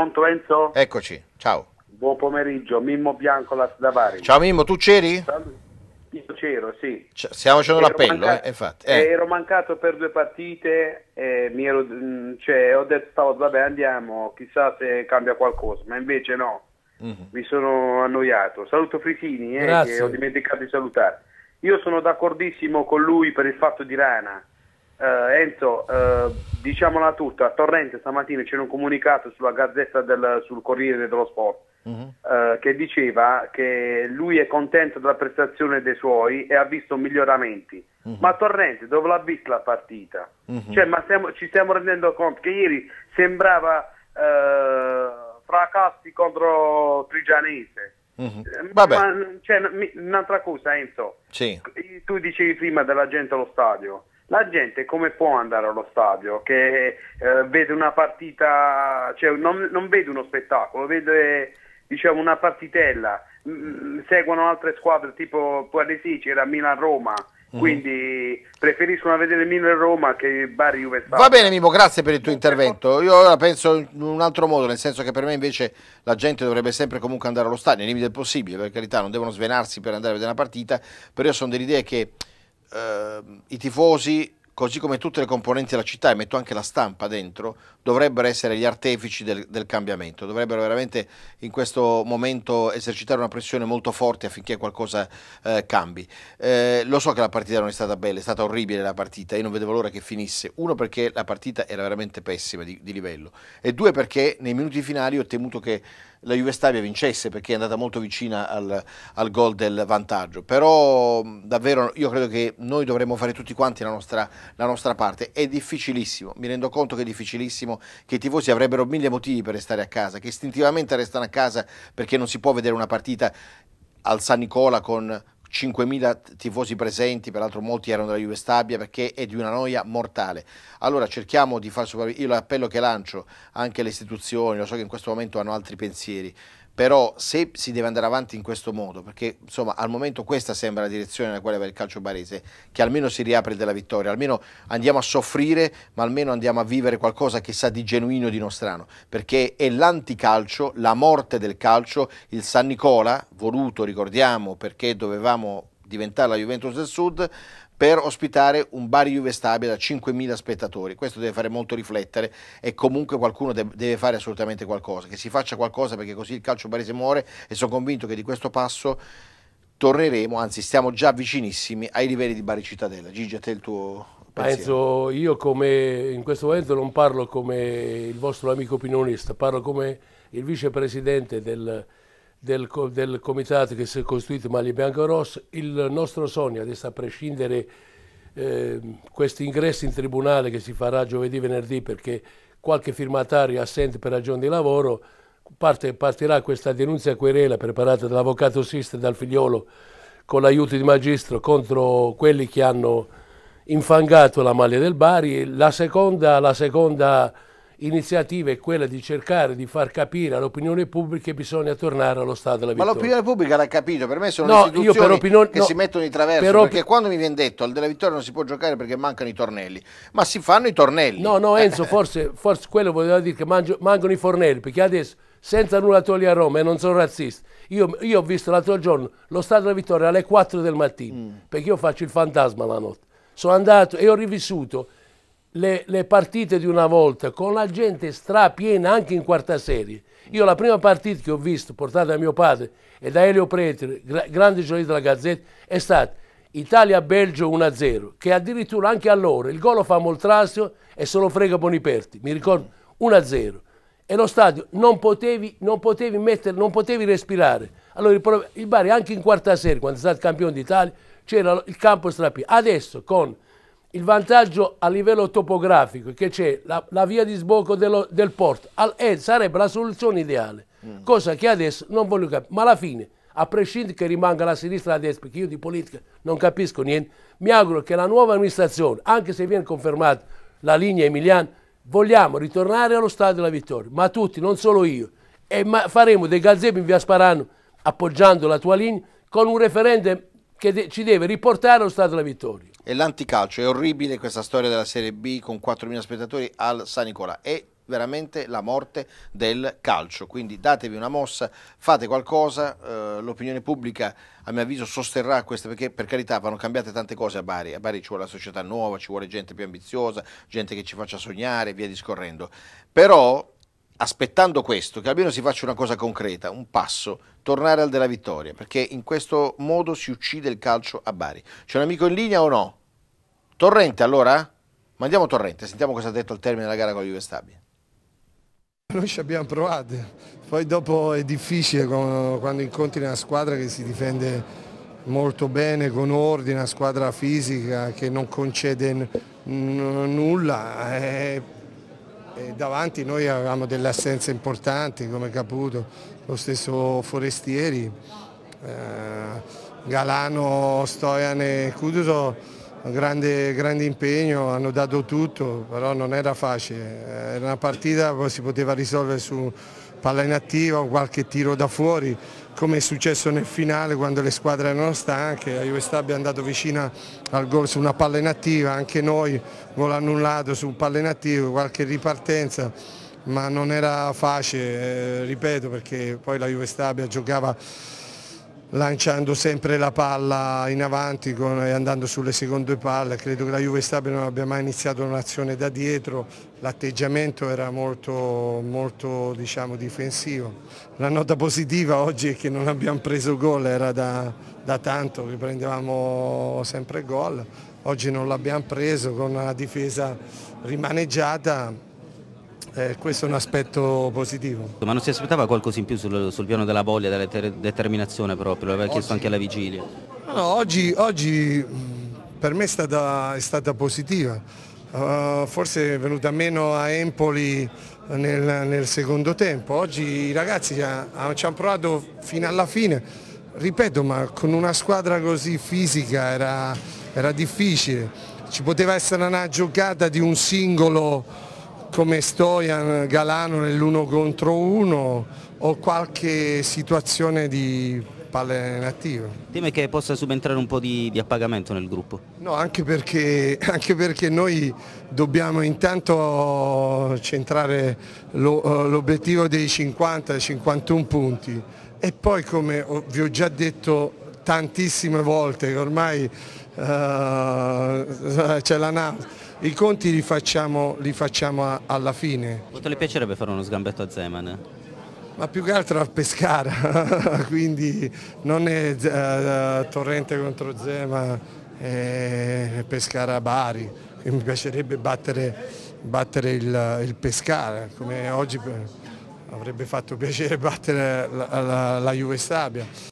Pronto Enzo? Eccoci, ciao. Buon pomeriggio, Mimmo Bianco da Bari. Ciao Mimmo, tu c'eri? Io c'ero, sì. C- stiamo facendo ero l'appello, mancato, eh, infatti. Eh. Ero mancato per due partite e mi ero, mm, cioè, ho detto stavo, vabbè andiamo, chissà se cambia qualcosa, ma invece no, mm-hmm. mi sono annoiato. Saluto Fritini, eh, che ho dimenticato di salutare. Io sono d'accordissimo con lui per il fatto di Rana, eh, Enzo, eh, diciamola tutta, a Torrente stamattina c'era un comunicato sulla Gazzetta del, sul Corriere dello Sport mm-hmm. eh, che diceva che lui è contento della prestazione dei suoi e ha visto miglioramenti. Mm-hmm. Ma Torrente dove l'ha vista la partita? Mm-hmm. Cioè, ma stiamo, ci stiamo rendendo conto che ieri sembrava eh, fracassi contro Trigianese. Mm-hmm. Ma, cioè, un'altra cosa Enzo, sì. tu dicevi prima della gente allo stadio, la gente come può andare allo stadio? Che eh, vede una partita, cioè non, non, vede uno spettacolo, vede diciamo, una partitella, mh, mm, mm, seguono altre squadre tipo Parisi, c'era Milan-Roma. Mm. Quindi preferiscono vedere Milan Roma che Bari Juve Va bene Mimo, grazie per il tuo intervento. Io ora penso in un altro modo, nel senso che per me invece la gente dovrebbe sempre comunque andare allo stadio, nei limiti del possibile, per carità, non devono svenarsi per andare a vedere una partita, però io sono dell'idea che eh, i tifosi così come tutte le componenti della città, e metto anche la stampa dentro, dovrebbero essere gli artefici del, del, cambiamento, dovrebbero veramente in questo momento esercitare una pressione molto forte affinché qualcosa eh, cambi. Eh, lo so che la partita non è stata bella, è stata orribile la partita, io non vedevo l'ora che finisse, uno perché la partita era veramente pessima di, di livello e due perché nei minuti finali ho temuto che la Juve Stabia vincesse perché è andata molto vicina al, al gol del vantaggio, però davvero io credo che noi dovremmo fare tutti quanti la nostra la nostra parte. È difficilissimo, mi rendo conto che è difficilissimo, che i tifosi avrebbero mille motivi per restare a casa, che istintivamente restano a casa perché non si può vedere una partita al San Nicola con 5.000 tifosi presenti, peraltro molti erano della Juve Stabia perché è di una noia mortale. Allora cerchiamo di far sopravvivere, io l'appello che lancio anche alle istituzioni, lo so che in questo momento hanno altri pensieri, però se si deve andare avanti in questo modo, perché insomma al momento questa sembra la direzione nella quale va il calcio barese, che almeno si riapre della vittoria, almeno andiamo a soffrire, ma almeno andiamo a vivere qualcosa che sa di genuino e di nostrano, perché è l'anticalcio, la morte del calcio, il San Nicola, voluto ricordiamo perché dovevamo diventare la Juventus del Sud, per ospitare un Bari Juve Stabia da 5.000 spettatori. Questo deve fare molto riflettere e comunque qualcuno de- deve fare assolutamente qualcosa, che si faccia qualcosa perché così il calcio barese muore e sono convinto che di questo passo torneremo, anzi stiamo già vicinissimi ai livelli di Bari Cittadella. Gigi, a te il tuo Penso pensiero. io come in questo momento non parlo come il vostro amico opinionista, parlo come il vicepresidente del, del, del comitato che si è costituito Maglia Bianca Rosso, il nostro sogno adesso a prescindere eh, questo ingresso in tribunale che si farà giovedì venerdì perché qualche firmatario è assente per ragioni di lavoro, parte, partirà questa denuncia querela preparata dall'avvocato Sist e dal figliolo con l'aiuto di magistro contro quelli che hanno infangato la maglia del Bari. La seconda, la seconda iniziativa è quella di cercare di far capire all'opinione pubblica che bisogna tornare allo stato della vittoria. Ma l'opinione pubblica l'ha capito, per me sono no, istituzioni opinione, che no, si mettono di traverso, per perché quando mi viene detto al della vittoria non si può giocare perché mancano i tornelli, ma si fanno i tornelli. No, no eh. Enzo, forse, forse quello voleva dire che mangio, mancano i fornelli, perché adesso senza nulla togli a Roma e non sono razzista. Io, io ho visto l'altro giorno lo Stato della Vittoria alle 4 del mattino, mm. perché io faccio il fantasma la notte. Sono andato e ho rivissuto le, le, partite di una volta con la gente strapiena anche in quarta serie. Io la prima partita che ho visto, portata da mio padre e da Elio Pretri, gra grande giornalista della Gazzetta, è stata Italia-Belgio 1-0, che addirittura anche allora il gol fa Moltrasio e se lo frega Boniperti, mi ricordo 1-0. E lo stadio non potevi, non potevi, mettere, non potevi respirare. Allora il, il Bari anche in quarta serie, quando è stato campione d'Italia, c'era il campo strapieno. Adesso con il vantaggio a livello topografico che c'è la, la, via di sbocco dello, del porto al, eh, sarebbe la soluzione ideale, mm. cosa che adesso non voglio capire, ma alla fine a prescindere che rimanga la sinistra e la destra, perché io di politica non capisco niente, mi auguro che la nuova amministrazione, anche se viene confermata la linea Emiliano vogliamo ritornare allo stadio della vittoria, ma tutti, non solo io, e faremo dei gazebo in via Sparano appoggiando la tua linea con un referendum che de- ci deve riportare allo stato della vittoria. E l'anticalcio, è orribile questa storia della Serie B con 4.000 spettatori al San Nicola. È veramente la morte del calcio, quindi datevi una mossa, fate qualcosa, eh, l'opinione pubblica a mio avviso sosterrà queste perché per carità vanno cambiate tante cose a Bari, a Bari ci vuole la società nuova, ci vuole gente più ambiziosa, gente che ci faccia sognare, via discorrendo, però aspettando questo, che almeno si faccia una cosa concreta, un passo, tornare al della vittoria, perché in questo modo si uccide il calcio a Bari. C'è un amico in linea o no? Torrente allora? Mandiamo Torrente, sentiamo cosa ha detto al termine della gara con la Juve Stabia. Noi ci abbiamo provato, poi dopo è difficile quando incontri una squadra che si difende molto bene, con ordine, una squadra fisica che non concede nulla. È eh, e davanti noi avevamo delle assenze importanti come Caputo, lo stesso Forestieri, eh, Galano, Stojan e Cuduso grande, grande impegno, hanno dato tutto, però non era facile, era una partita che si poteva risolvere su palla inattiva o qualche tiro da fuori come è successo nel finale quando le squadre erano stanche, la Juve Stabia è andata vicina al gol su una palla inattiva, anche noi gol annullato su palla inattiva, qualche ripartenza ma non era facile, eh, ripeto, perché poi la Juve Stabia giocava lanciando sempre la palla in avanti con, e andando sulle seconde palle. Credo che la Juve Stabile non abbia mai iniziato un'azione da dietro, l'atteggiamento era molto, molto diciamo, difensivo. La nota positiva oggi è che non abbiamo preso gol, era da, da tanto che prendevamo sempre gol, oggi non l'abbiamo preso con una difesa rimaneggiata eh, questo è un aspetto positivo. Ma non si aspettava qualcosa in più sul, sul piano della voglia, della determinazione proprio, l'aveva oggi... chiesto anche alla vigilia? No, oggi, oggi, per me è stata, è stata positiva, uh, forse è venuta meno a Empoli nel, nel secondo tempo, oggi i ragazzi ci, ci hanno provato fino alla fine, ripeto ma con una squadra così fisica era, era difficile, ci poteva essere una giocata di un singolo come Stojan Galano nell'uno contro uno o qualche situazione di palle native. Teme che possa subentrare un po' di, di appagamento nel gruppo? No, anche perché, anche perché noi dobbiamo intanto centrare eh, l'obiettivo dei 50-51 punti e poi come vi ho già detto tantissime volte, ormai uh, c'è la nave. I conti li facciamo, li facciamo alla fine. Quanto le piacerebbe fare uno sgambetto a Zeman? Ma più che altro a Pescara, quindi non è uh, Torrente contro Zeman, è Pescara Bari. E mi piacerebbe battere, battere il, il, Pescara, come oggi avrebbe fatto piacere battere la, la, la Juve Stabia.